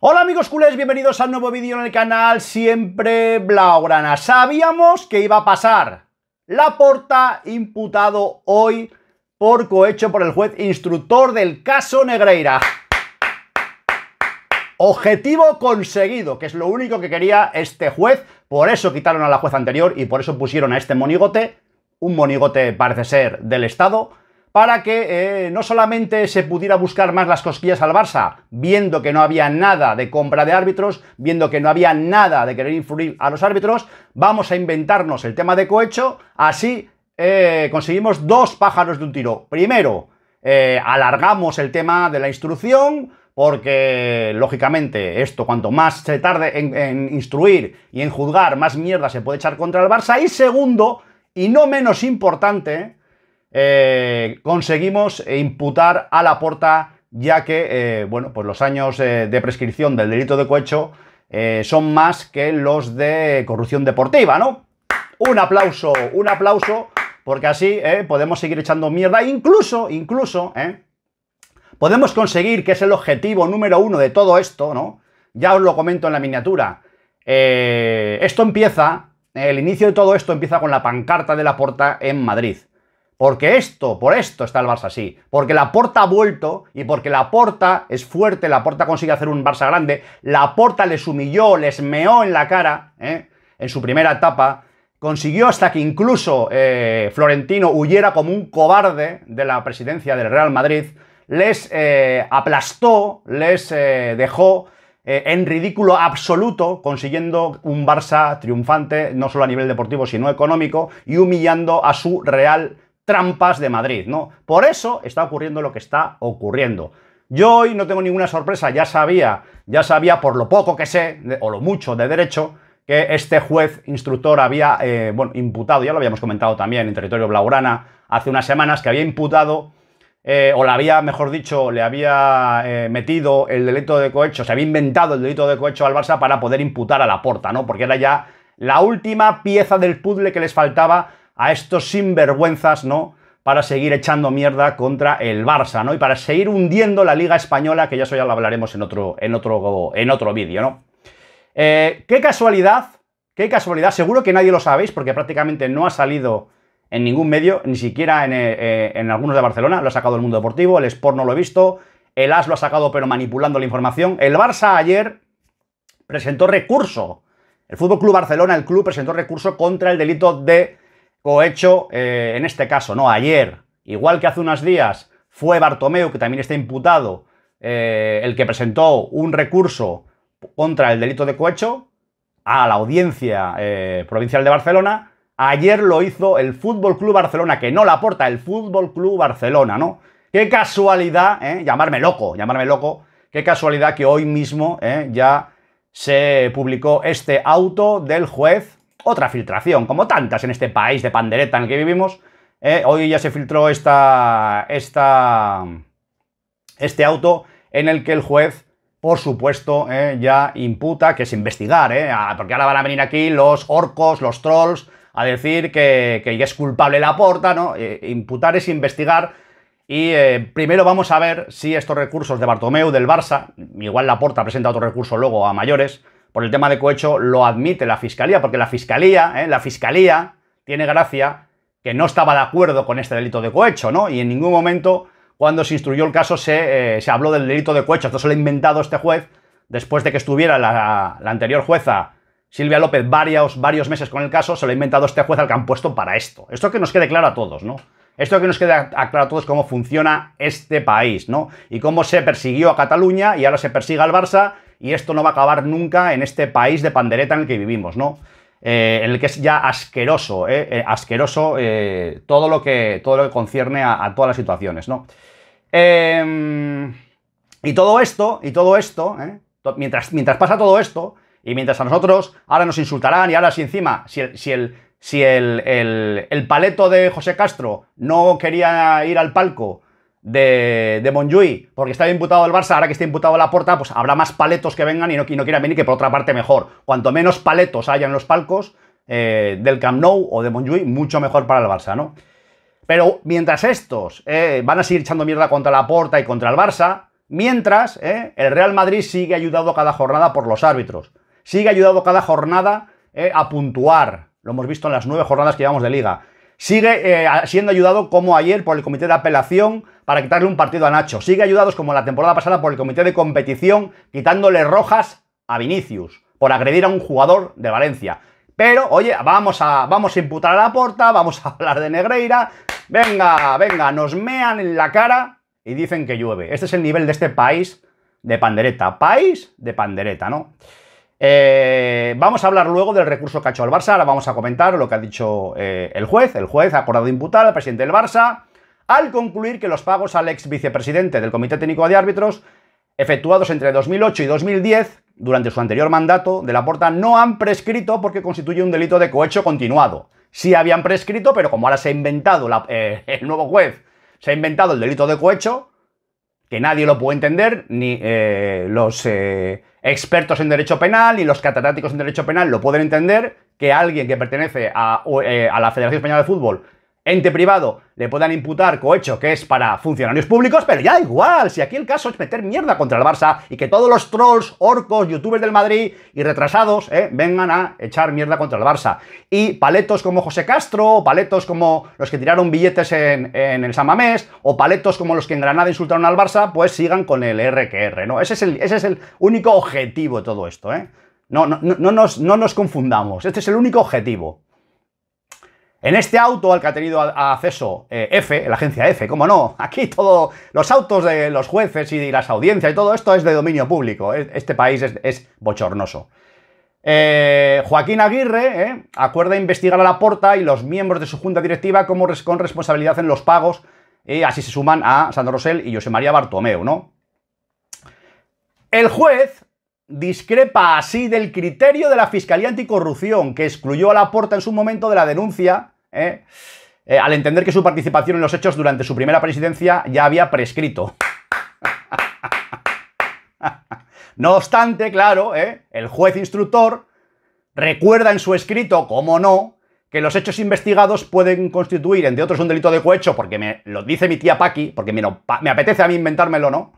Hola amigos culés, bienvenidos al nuevo vídeo en el canal Siempre Blaugrana. Sabíamos que iba a pasar. La Porta imputado hoy por cohecho por el juez instructor del caso Negreira. Objetivo conseguido, que es lo único que quería este juez. Por eso quitaron a la jueza anterior y por eso pusieron a este monigote, un monigote parece ser del Estado, para que eh, no solamente se pudiera buscar más las cosquillas al Barça, viendo que no había nada de compra de árbitros, viendo que no había nada de querer influir a los árbitros, vamos a inventarnos el tema de cohecho, así eh, conseguimos dos pájaros de un tiro. Primero, eh, alargamos el tema de la instrucción, porque lógicamente esto, cuanto más se tarde en instruir y en juzgar, más mierda se puede echar contra el Barça. Y segundo, y no menos importante, eh, conseguimos imputar a la porta, ya que, eh, bueno, pues los años eh, de prescripción del delito de cohecho son más que los de corrupción deportiva, ¿no? Un aplauso, un aplauso, porque así podemos seguir echando mierda, incluso, incluso, Podemos conseguir, que es el objetivo número uno de todo esto, ¿no? Ya os lo comento en la miniatura. esto empieza, el inicio de todo esto empieza con la pancarta de la porta en Madrid. Porque esto, por esto está el Barça así. Porque la porta ha vuelto y porque la porta es fuerte, la porta consigue hacer un Barça grande, la porta les humilló, les meó en la cara ¿eh? en su primera etapa. Consiguió hasta que incluso eh, Florentino huyera como un cobarde de la presidencia del Real Madrid. Les eh, aplastó, les dejó en ridículo absoluto, consiguiendo un Barça triunfante, no solo a nivel deportivo, sino económico, y humillando a su Real trampas de Madrid, ¿no? Por eso está ocurriendo lo que está ocurriendo. Yo hoy no tengo ninguna sorpresa, ya sabía, ya sabía por lo poco que sé, o lo mucho de derecho, que este juez instructor había, eh, bueno, imputado, ya lo habíamos comentado también en territorio Blaurana, hace unas semanas, que había imputado, eh, o la había, mejor dicho, le había eh, metido el delito de cohecho, se había inventado el delito de cohecho al Barça para poder imputar a la porta, ¿no? Porque era ya la última pieza del puzzle que les faltaba a estos sinvergüenzas, ¿no? Para seguir echando mierda contra el Barça, ¿no? Y para seguir hundiendo la Liga Española, que ya eso ya lo hablaremos en otro, en otro, en otro vídeo, ¿no? Eh, qué casualidad, qué casualidad, seguro que nadie lo sabéis, porque prácticamente no ha salido en ningún medio, ni siquiera eh, eh, en, algunos de Barcelona, lo ha sacado el Mundo Deportivo, el Sport no lo he visto, el AS lo ha sacado pero manipulando la información. El Barça ayer presentó recurso. El Fútbol Club Barcelona, el club, presentó recurso contra el delito de cohecho eh, en este caso, no, ayer, igual que hace unos días, fue Bartomeu, que también está imputado, eh, el que presentó un recurso contra el delito de cohecho a la audiencia eh, provincial de Barcelona. Ayer lo hizo el Fútbol Club Barcelona, que no la aporta el Fútbol Club Barcelona, ¿no? Qué casualidad, llamarme loco, llamarme loco, qué casualidad que hoy mismo ya se publicó este auto del juez otra filtración, como tantas en este país de pandereta en el que vivimos. ¿eh? hoy ya se filtró esta, esta, este auto en el que el juez, por supuesto, ¿eh? ya imputa, que es investigar, ¿eh? ah, porque ahora van a venir aquí los orcos, los trolls, a decir que, que es culpable la porta, ¿no? imputar es investigar. Y primero vamos a ver si estos recursos de Bartomeu, del Barça, igual la porta presenta otro recurso luego a mayores, por el tema de cohecho lo admite la fiscalía, porque la fiscalía, ¿eh? la fiscalía tiene gracia que no estaba de acuerdo con este delito de cohecho, ¿no? Y en ningún momento cuando se instruyó el caso se, eh, habló del delito de cohecho. Esto se lo ha inventado este juez después de que estuviera la, anterior jueza Silvia López varios, varios meses con el caso, se lo ha inventado este juez al que han puesto para esto. Esto que nos quede claro a todos, ¿no? Esto que nos quede claro a todos cómo funciona este país, ¿no? Y cómo se persiguió a Cataluña y ahora se persigue al Barça y esto no va a acabar nunca en este país de pandereta en el que vivimos, ¿no? Eh, en el que es ya asqueroso, eh, eh asqueroso eh, todo, lo que, todo lo que concierne a, todas las situaciones, ¿no? Em, y todo esto, y todo esto, eh. mientras, mientras pasa todo esto, y mientras a nosotros ahora nos insultarán y ahora si encima, si el, si el, si el, el paleto de José Castro no quería ir al palco de, de Monjuy, porque está imputado el Barça, ahora que está imputado la puerta, pues habrá más paletos que vengan y no, no quieran venir, que por otra parte mejor. Cuanto menos paletos haya en los palcos eh, del Camp Nou o de Monjuy, mucho mejor para el Barça, ¿no? Pero mientras estos eh, van a seguir echando mierda contra la porta y contra el Barça, mientras eh, el Real Madrid sigue ayudado cada jornada por los árbitros, sigue ayudado cada jornada a puntuar. Lo hemos visto en las nueve jornadas que llevamos de liga. Sigue siendo ayudado como ayer por el comité de apelación para quitarle un partido a Nacho. Sigue ayudados como la temporada pasada por el comité de competición, quitándole rojas a Vinicius por agredir a un jugador de Valencia. Pero, oye, vamos a, vamos a imputar a la porta, vamos a hablar de Negreira. Venga, venga, nos mean en la cara y dicen que llueve. Este es el nivel de este país de pandereta. País de pandereta, ¿no? Eh, vamos a hablar luego del recurso que ha hecho el Barça. Ahora vamos a comentar lo que ha dicho eh, el juez. El juez ha acordado imputar al presidente del Barça al concluir que los pagos al ex vicepresidente del Comité Técnico de Árbitros, efectuados entre 2008 y 2010, durante su anterior mandato de la Porta, no han prescrito porque constituye un delito de cohecho continuado. Sí habían prescrito, pero como ahora se ha inventado eh, el nuevo juez, se ha inventado el delito de cohecho, que nadie lo puede entender, ni eh, los eh, expertos en derecho penal, ni los catedráticos en derecho penal lo pueden entender, que alguien que pertenece a la Federación Española de Fútbol ente privado le puedan imputar cohecho que es para funcionarios públicos, pero ya igual, si aquí el caso es meter mierda contra el Barça y que todos los trolls, orcos, youtubers del Madrid y retrasados eh, vengan a echar mierda contra el Barça. Y paletos como José Castro, paletos como los que tiraron billetes en, el Samamés, o paletos como los que en Granada insultaron al Barça, pues sigan con el RQR, ¿no? Ese es el, ese el único objetivo de todo esto, ¿eh? No, no, no, no nos confundamos, este es el único objetivo. En este auto al que ha tenido acceso eh, F, la agencia F, ¿cómo no, aquí todos los autos de los jueces y las audiencias y todo esto es de dominio público. Este país es, bochornoso. Eh, Joaquín Aguirre eh, acuerda investigar a la porta y los miembros de su junta directiva como con responsabilidad en los pagos. Y así se suman a Sandro Rosel y José María Bartomeu, ¿no? El juez discrepa así del criterio de la Fiscalía Anticorrupción, que excluyó a Laporta en su momento de la denuncia, ¿eh? Eh, al entender que su participación en los hechos durante su primera presidencia ya había prescrito. no obstante, claro, ¿eh? el juez instructor recuerda en su escrito, como no, que los hechos investigados pueden constituir, entre otros, un delito de cohecho, porque me lo dice mi tía Paqui, porque me, me apetece a mí inventármelo, ¿no?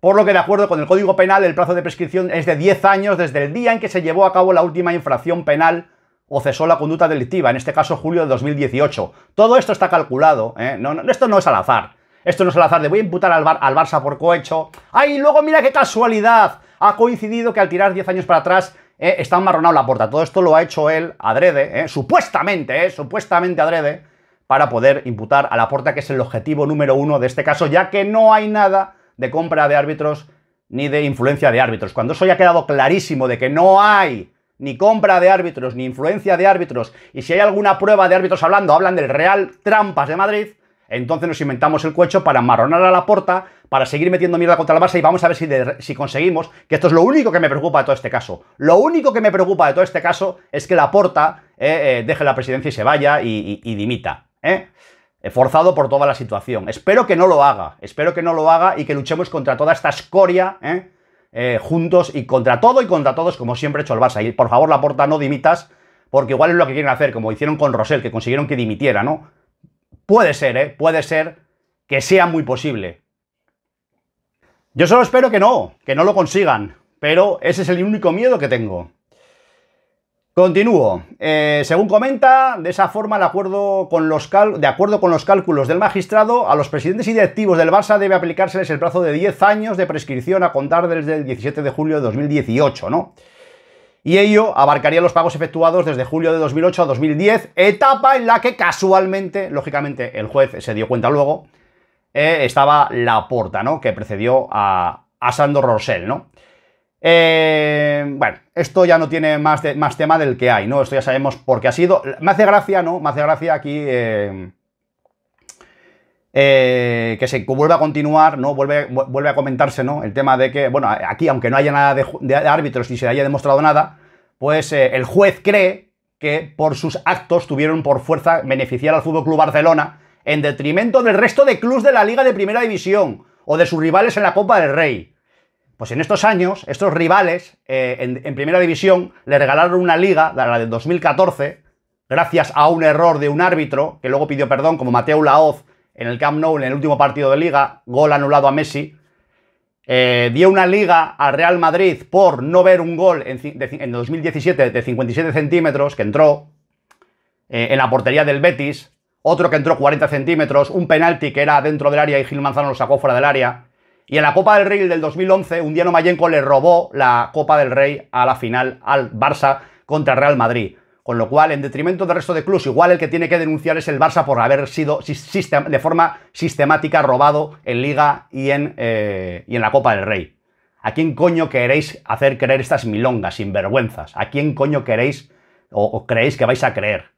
por lo que de acuerdo con el Código Penal el plazo de prescripción es de 10 años desde el día en que se llevó a cabo la última infracción penal o cesó la conducta delictiva, en este caso julio de 2018. Todo esto está calculado, ¿eh? no, esto no es al azar. Esto no es al azar de voy a imputar al, Barça por cohecho. ¡Ay, luego mira qué casualidad! Ha coincidido que al tirar 10 años para atrás eh, está amarronado la puerta. Todo esto lo ha hecho él adrede, eh, supuestamente, eh, supuestamente adrede, para poder imputar a la puerta, que es el objetivo número uno de este caso, ya que no hay nada de compra de árbitros ni de influencia de árbitros. Cuando eso ya ha quedado clarísimo de que no hay ni compra de árbitros, ni influencia de árbitros, y si hay alguna prueba de árbitros hablando, hablan del Real Trampas de Madrid, entonces nos inventamos el cuecho para amarronar a la porta, para seguir metiendo mierda contra la base y vamos a ver si, si, conseguimos, que esto es lo único que me preocupa de todo este caso. Lo único que me preocupa de todo este caso es que la porta eh, eh, deje la presidencia y se vaya y, y dimita. ¿eh? Eh, forzado por toda la situación. Espero que no lo haga, espero que no lo haga y que luchemos contra toda esta escoria, ¿eh? Eh, juntos y contra todo y contra todos, como siempre ha hecho el Barça. Y por favor, la porta, no dimitas, porque igual es lo que quieren hacer, como hicieron con Rosell, que consiguieron que dimitiera, ¿no? Puede ser, Puede ser que sea muy posible. Yo solo espero que no, que no lo consigan, pero ese es el único miedo que tengo. Continúo. Eh, según comenta, de esa forma, de acuerdo, con los de acuerdo con los cálculos del magistrado, a los presidentes y directivos del Barça debe aplicárseles el plazo de 10 años de prescripción a contar desde el 17 de julio de 2018, ¿no? Y ello abarcaría los pagos efectuados desde julio de 2008 a 2010, etapa en la que casualmente, lógicamente, el juez se dio cuenta luego, eh, estaba la porta, ¿no? Que precedió a, a Sandro ¿no? Eh, bueno, esto ya no tiene más, más, tema del que hay, ¿no? Esto ya sabemos por qué ha sido. Me hace gracia, ¿no? Me hace gracia aquí eh, eh, que se vuelva a continuar, ¿no? Vuelve, vuelve, a comentarse, ¿no? El tema de que, bueno, aquí, aunque no haya nada de, árbitros y se haya demostrado nada, pues eh, el juez cree que por sus actos tuvieron por fuerza beneficiar al Fútbol Club Barcelona en detrimento del resto de clubes de la Liga de Primera División o de sus rivales en la Copa del Rey. Pues en estos años, estos rivales eh, en, primera división le regalaron una liga, la de 2014, gracias a un error de un árbitro que luego pidió perdón, como Mateo Laoz en el Camp Nou en el último partido de liga, gol anulado a Messi. Eh, dio una liga al Real Madrid por no ver un gol en, 2017 de 57 centímetros que entró eh, en la portería del Betis, otro que entró 40 centímetros, un penalti que era dentro del área y Gil Manzano lo sacó fuera del área. Y en la Copa del Rey del 2011, un día Mayenco le robó la Copa del Rey a la final al Barça contra Real Madrid. Con lo cual, en detrimento del resto de clubes, igual el que tiene que denunciar es el Barça por haber sido de forma sistemática robado en Liga y en, eh, en la Copa del Rey. ¿A quién coño queréis hacer creer estas milongas, sinvergüenzas? ¿A quién coño queréis o, creéis que vais a creer?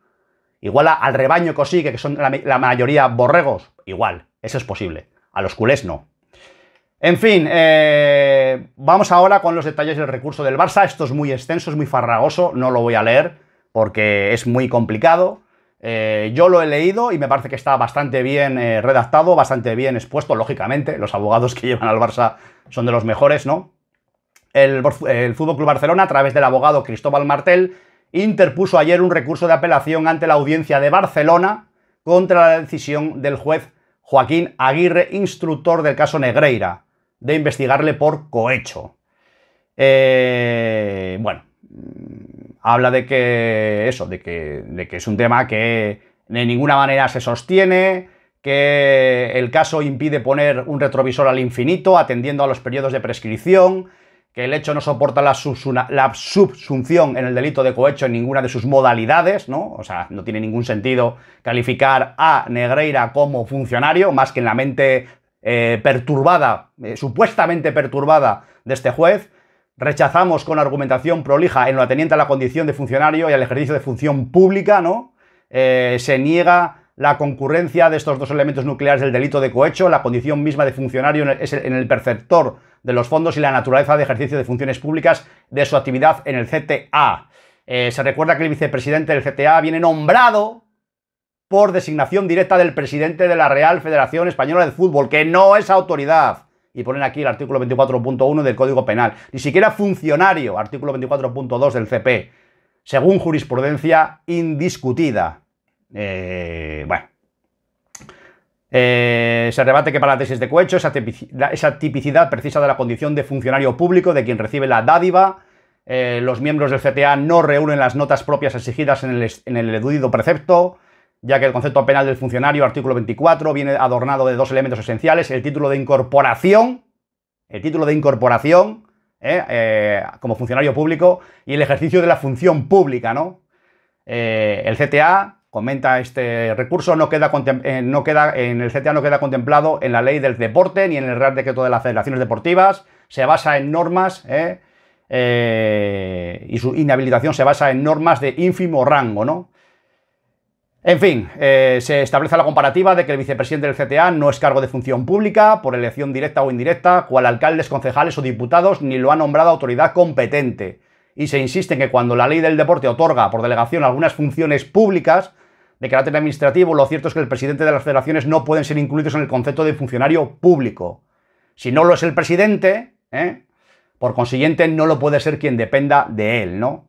Igual al rebaño que os sigue, que son la mayoría borregos, igual, eso es posible. A los culés no. En fin, eh, vamos ahora con los detalles del recurso del Barça. Esto es muy extenso, es muy farragoso, no lo voy a leer porque es muy complicado. Eh, yo lo he leído y me parece que está bastante bien eh, redactado, bastante bien expuesto, lógicamente. Los abogados que llevan al Barça son de los mejores, ¿no? El, el Fútbol Club Barcelona, a través del abogado Cristóbal Martel, interpuso ayer un recurso de apelación ante la audiencia de Barcelona contra la decisión del juez Joaquín Aguirre, instructor del caso Negreira de investigarle por cohecho. Eh, bueno, habla de que eso, de que, es un tema que de ninguna manera se sostiene, que el caso impide poner un retrovisor al infinito, atendiendo a los periodos de prescripción, que el hecho no soporta la, la, subsunción en el delito de cohecho en ninguna de sus modalidades, ¿no? O sea, no tiene ningún sentido calificar a Negreira como funcionario, más que en la mente eh, perturbada, eh, supuestamente perturbada de este juez. Rechazamos con argumentación prolija en lo ateniente a la condición de funcionario y al ejercicio de función pública, ¿no? Eh, se niega la concurrencia de estos dos elementos nucleares del delito de cohecho, la condición misma de funcionario en el, en el perceptor de los fondos y la naturaleza de ejercicio de funciones públicas de su actividad en el CTA. se recuerda que el vicepresidente del CTA viene nombrado por designación directa del presidente de la Real Federación Española de Fútbol, que no es autoridad. Y ponen aquí el artículo 24.1 del Código Penal. Ni siquiera funcionario, artículo 24.2 del CP. Según jurisprudencia indiscutida. Eh, bueno. Eh, se rebate que para la tesis de cohecho esa tipicidad, precisa de la condición de funcionario público de quien recibe la dádiva. Eh, los miembros del CTA no reúnen las notas propias exigidas en el, en precepto ya que el concepto penal del funcionario, artículo 24, viene adornado de dos elementos esenciales, el título de incorporación, el título de incorporación ¿eh? Eh, como funcionario público y el ejercicio de la función pública, ¿no? Eh, el CTA comenta este recurso, no queda, no queda, en el CTA no queda contemplado en la ley del deporte ni en el Real Decreto de las Federaciones Deportivas, se basa en normas y su inhabilitación se basa en normas de ínfimo rango, ¿no? En fin, eh, se establece la comparativa de que el vicepresidente del CTA no es cargo de función pública por elección directa o indirecta, cual alcaldes, concejales o diputados ni lo ha nombrado autoridad competente. Y se insiste en que cuando la ley del deporte otorga por delegación algunas funciones públicas de carácter administrativo, lo cierto es que el presidente de las federaciones no pueden ser incluidos en el concepto de funcionario público. Si no lo es el presidente, ¿eh? por consiguiente no lo puede ser quien dependa de él, ¿no?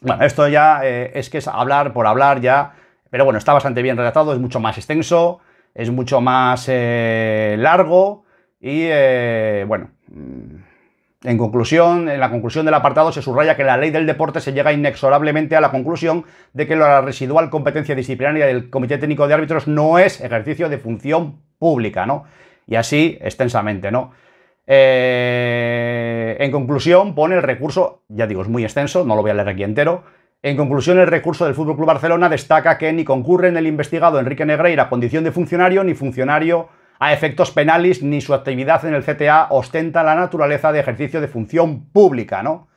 Bueno, esto ya eh, es que es hablar por hablar ya pero bueno, está bastante bien redactado, es mucho más extenso, es mucho más eh, largo y eh, bueno. Mm, en conclusión, en la conclusión del apartado se subraya que la ley del deporte se llega inexorablemente a la conclusión de que la residual competencia disciplinaria del Comité Técnico de Árbitros no es ejercicio de función pública, ¿no? Y así extensamente, ¿no? Eh, en conclusión, pone el recurso, ya digo, es muy extenso, no lo voy a leer aquí entero, en conclusión, el recurso del FC Barcelona destaca que ni concurre en el investigado Enrique Negreira condición de funcionario ni funcionario a efectos penales ni su actividad en el CTA ostenta la naturaleza de ejercicio de función pública, ¿no?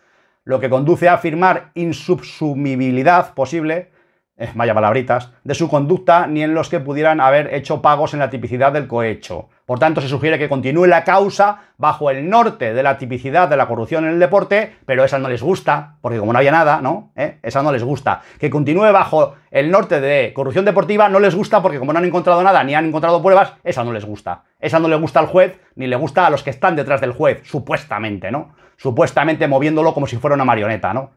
Lo que conduce a afirmar insubsumibilidad posible, eh, palabritas, de su conducta ni en los que pudieran haber hecho pagos en la tipicidad del cohecho. Por tanto, se sugiere que continúe la causa bajo el norte de la tipicidad de la corrupción en el deporte, pero esa no les gusta, porque como no había nada, ¿no? ¿Eh? Esa no les gusta. Que continúe bajo el norte de corrupción deportiva no les gusta porque como no han encontrado nada ni han encontrado pruebas, esa no les gusta. Esa no le gusta al juez ni le gusta a los que están detrás del juez, supuestamente, ¿no? Supuestamente moviéndolo como si fuera una marioneta, ¿no?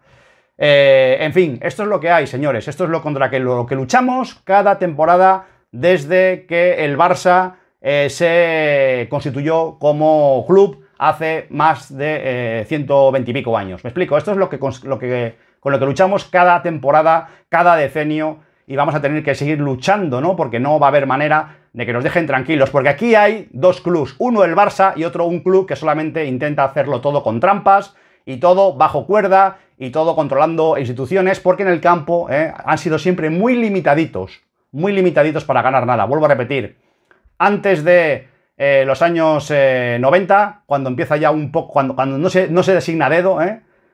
Eh, en fin, esto es lo que hay, señores. Esto es lo contra que, lo que luchamos cada temporada desde que el Barça eh, se constituyó como club hace más de eh, 120 y pico años. Me explico, esto es lo que, con lo que luchamos cada temporada, cada decenio, y vamos a tener que seguir luchando, ¿no? Porque no va a haber manera de que nos dejen tranquilos, porque aquí hay dos clubs, uno el Barça y otro un club que solamente intenta hacerlo todo con trampas y todo bajo cuerda y todo controlando instituciones, porque en el campo eh, han sido siempre muy limitaditos, muy limitaditos para ganar nada. Vuelvo a repetir, antes de eh, los años 90, eh, cuando empieza ya un poco, cuando, no, se, no se designa dedo,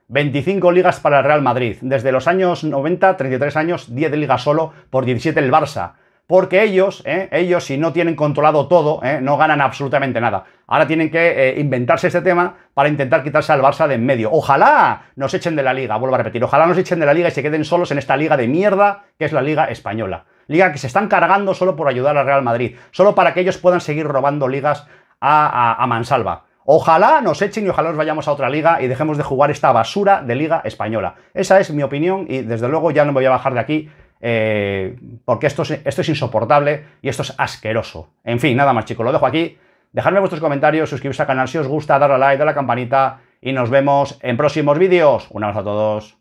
25 ¿eh? ligas para el Real Madrid. Desde los años 90, 33 años, 10 ligas solo, por 17 el Barça. Porque ellos, ellos si no tienen controlado todo, no ganan absolutamente nada. Ahora tienen que inventarse este tema para intentar quitarse al Barça de en medio. Ojalá nos echen de la liga, vuelvo a repetir, ojalá nos echen de la liga y se queden solos en esta liga de mierda que es la liga española liga que se están cargando solo por ayudar al Real Madrid, solo para que ellos puedan seguir robando ligas a, mansalva. Ojalá nos echen y ojalá nos vayamos a otra liga y dejemos de jugar esta basura de liga española. Esa es mi opinión y desde luego ya no me voy a bajar de aquí eh, porque esto es, insoportable y esto es asqueroso. En fin, nada más chicos, lo dejo aquí. Dejadme vuestros comentarios, suscribiros al canal si os gusta, darle a like, darle a la campanita y nos vemos en próximos vídeos. Un abrazo a todos.